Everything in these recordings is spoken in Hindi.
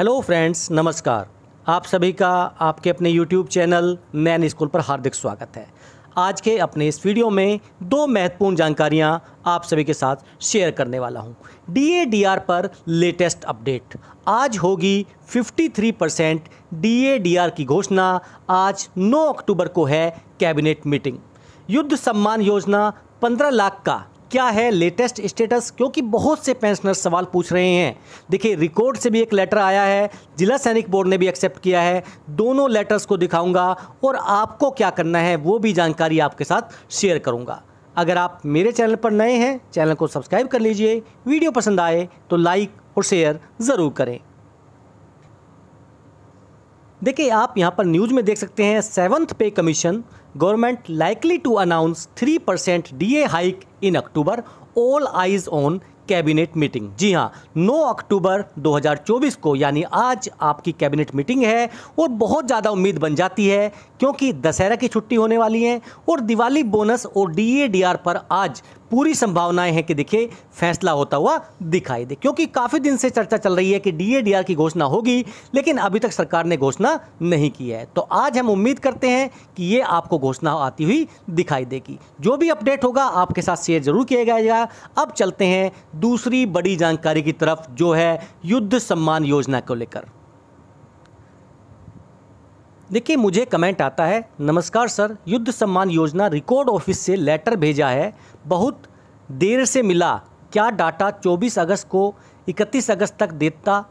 हेलो फ्रेंड्स नमस्कार आप सभी का आपके अपने यूट्यूब चैनल मैन स्कूल पर हार्दिक स्वागत है आज के अपने इस वीडियो में दो महत्वपूर्ण जानकारियां आप सभी के साथ शेयर करने वाला हूं डीएडीआर पर लेटेस्ट अपडेट आज होगी 53 परसेंट डी की घोषणा आज 9 अक्टूबर को है कैबिनेट मीटिंग युद्ध सम्मान योजना 15 लाख का क्या है लेटेस्ट स्टेटस क्योंकि बहुत से पेंशनर सवाल पूछ रहे हैं देखिए रिकॉर्ड से भी एक लेटर आया है जिला सैनिक बोर्ड ने भी एक्सेप्ट किया है दोनों लेटर्स को दिखाऊंगा और आपको क्या करना है वो भी जानकारी आपके साथ शेयर करूंगा अगर आप मेरे चैनल पर नए हैं चैनल को सब्सक्राइब कर लीजिए वीडियो पसंद आए तो लाइक और शेयर ज़रूर करें देखिए आप यहाँ पर न्यूज़ में देख सकते हैं seventh pay commission government likely to announce 3% a hike in October, all eyes on cabinet meeting जी हाँ 9 अक्टूबर 2024 को यानी आज आपकी कैबिनेट मीटिंग है और बहुत ज़्यादा उम्मीद बन जाती है क्योंकि दशहरा की छुट्टी होने वाली है और दिवाली बोनस और आर पर आज पूरी संभावनाएं हैं कि देखिए फैसला होता हुआ दिखाई दे क्योंकि काफ़ी दिन से चर्चा चल रही है कि डीएडीआर की घोषणा होगी लेकिन अभी तक सरकार ने घोषणा नहीं की है तो आज हम उम्मीद करते हैं कि ये आपको घोषणा आती हुई दिखाई देगी जो भी अपडेट होगा आपके साथ शेयर जरूर किया जाएगा अब चलते हैं दूसरी बड़ी जानकारी की तरफ जो है युद्ध सम्मान योजना को लेकर देखिए मुझे कमेंट आता है नमस्कार सर युद्ध सम्मान योजना रिकॉर्ड ऑफिस से लेटर भेजा है बहुत देर से मिला क्या डाटा 24 अगस्त को 31 अगस्त तक देता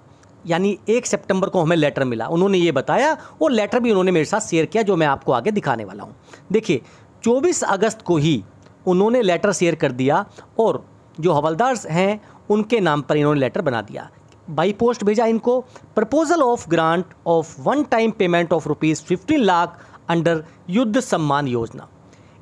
यानी एक सितंबर को हमें लेटर मिला उन्होंने ये बताया और लेटर भी उन्होंने मेरे साथ शेयर किया जो मैं आपको आगे दिखाने वाला हूँ देखिए 24 अगस्त को ही उन्होंने लेटर शेयर कर दिया और जो हवलदार हैं उनके नाम पर इन्होंने लेटर बना दिया बाई पोस्ट भेजा इनको proposal of grant of one time payment of rupees fifteen lakh under Yuddh Samman Yojana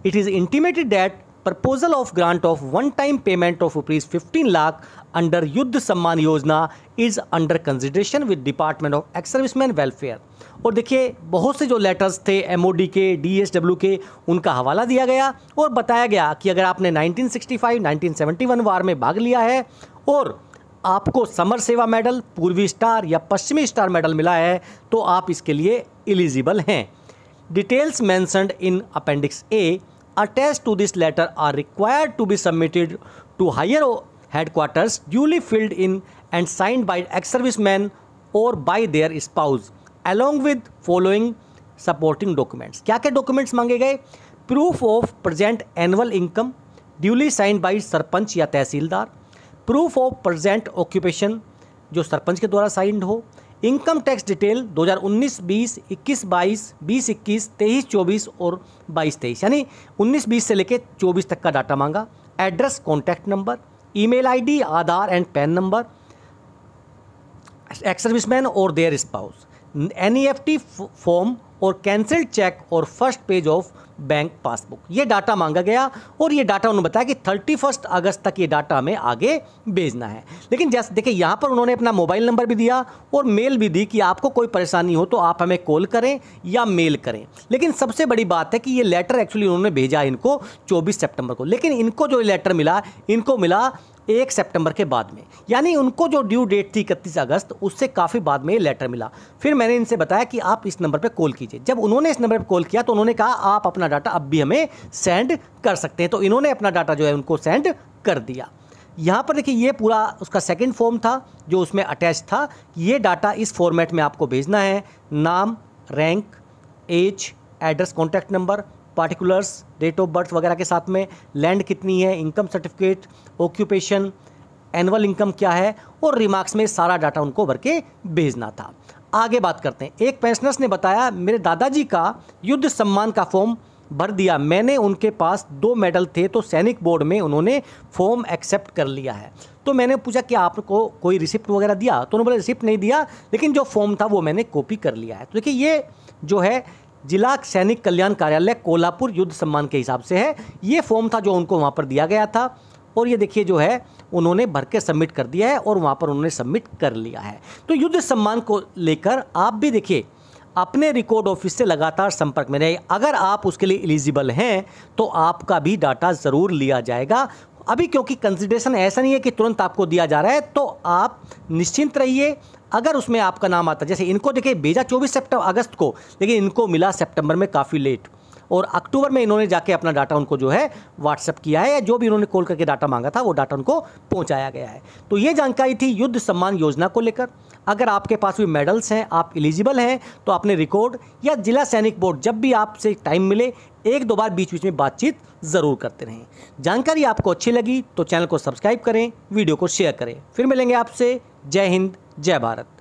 it is intimated that proposal of grant of one time payment of rupees fifteen lakh under Yuddh Samman Yojana is under consideration with department of ex serviceman welfare और देखिए बहुत से जो लेटर्स थे एम ओ डी के डी एस डब्ल्यू के उनका हवाला दिया गया और बताया गया कि अगर आपने 1965, 1971 वार में भाग लिया है और आपको समर सेवा मेडल पूर्वी स्टार या पश्चिमी स्टार मेडल मिला है तो आप इसके लिए इलिजिबल हैं details mentioned in appendix A attach to this letter are required to be submitted to higher headquarters duly filled in and signed by ex service man और by their spouse along with following supporting documents क्या क्या डॉक्यूमेंट्स मांगे गए proof of present annual income duly signed by sarpanch या tehsildar proof of present occupation जो सरपंच के द्वारा साइंड हो इनकम टैक्स डिटेल 2019 20 21 22 20 21 23 24 और 22 23 यानी 19 20 से लेकर 24 तक का डाटा मांगा address contact number email ID Aadhaar and PAN number ex serviceman और their spouse N E F T form और कैंसिल्ड चेक और first page of bank passbook ये डाटा मांगा गया और ये डाटा उन्होंने बताया कि थर्टी फर्स्ट अगस्त तक ये डाटा हमें आगे भेजना है लेकिन जैसे देखिए यहाँ पर उन्होंने अपना मोबाइल नंबर भी दिया और मेल भी दी कि आपको कोई परेशानी हो तो आप हमें कॉल करें या मेल करें लेकिन सबसे बड़ी बात है कि ये लेटर एक्चुअली उन्होंने भेजा इनको चौबीस सेप्टेम्बर को लेकिन इनको जो लेटर मिला इनको मिला एक सितंबर के बाद में यानी उनको जो ड्यू डेट थी इकतीस अगस्त उससे काफ़ी बाद में ये लेटर मिला फिर मैंने इनसे बताया कि आप इस नंबर पर कॉल कीजिए जब उन्होंने इस नंबर पर कॉल किया तो उन्होंने कहा आप अपना डाटा अब भी हमें सेंड कर सकते हैं तो इन्होंने अपना डाटा जो है उनको सेंड कर दिया यहाँ पर देखिए ये पूरा उसका सेकेंड फॉर्म था जो उसमें अटैच था ये डाटा इस फॉर्मेट में आपको भेजना है नाम rank age address contact number particulars date of birth वगैरह के साथ में लैंड कितनी है income certificate occupation annual income क्या है और रिमार्क्स में सारा डाटा उनको भर के भेजना था आगे बात करते हैं एक पेंशनर्स ने बताया मेरे दादाजी का युद्ध सम्मान का फॉर्म भर दिया मैंने उनके पास दो मेडल थे तो सैनिक बोर्ड में उन्होंने फॉर्म एक्सेप्ट कर लिया है तो मैंने पूछा कि आपको कोई रिसिप्ट वगैरह दिया तो उन्होंने बोला रिसिप्ट नहीं दिया लेकिन जो फॉर्म था वो मैंने कॉपी कर लिया है तो देखिए ये जो है जिला सैनिक कल्याण कार्यालय कोल्हापुर युद्ध सम्मान के हिसाब से है ये फॉर्म था जो उनको वहाँ पर दिया गया था और ये देखिए जो है उन्होंने भर के सबमिट कर दिया है और वहाँ पर उन्होंने सबमिट कर लिया है तो युद्ध सम्मान को लेकर आप भी देखिए अपने रिकॉर्ड ऑफिस से लगातार संपर्क में रहे अगर आप उसके लिए एलिजिबल हैं तो आपका भी डाटा ज़रूर लिया जाएगा अभी क्योंकि कंसिडरेशन ऐसा नहीं है कि तुरंत आपको दिया जा रहा है तो आप निश्चिंत रहिए अगर उसमें आपका नाम आता जैसे इनको देखिए भेजा चौबीस सेप्टेम्बर अगस्त को लेकिन इनको मिला सेप्टेम्बर में काफ़ी लेट और अक्टूबर में इन्होंने जाके अपना डाटा उनको जो है व्हाट्सअप किया है या जो भी इन्होंने कॉल करके डाटा मांगा था वो डाटा उनको पहुंचाया गया है तो ये जानकारी थी युद्ध सम्मान योजना को लेकर अगर आपके पास भी मेडल्स हैं आप एलिजिबल हैं तो अपने रिकॉर्ड या जिला सैनिक बोर्ड जब भी आपसे टाइम मिले एक दो बार बीच बीच में बातचीत ज़रूर करते रहें जानकारी आपको अच्छी लगी तो चैनल को सब्सक्राइब करें वीडियो को शेयर करें फिर मिलेंगे आपसे जय हिंद जय भारत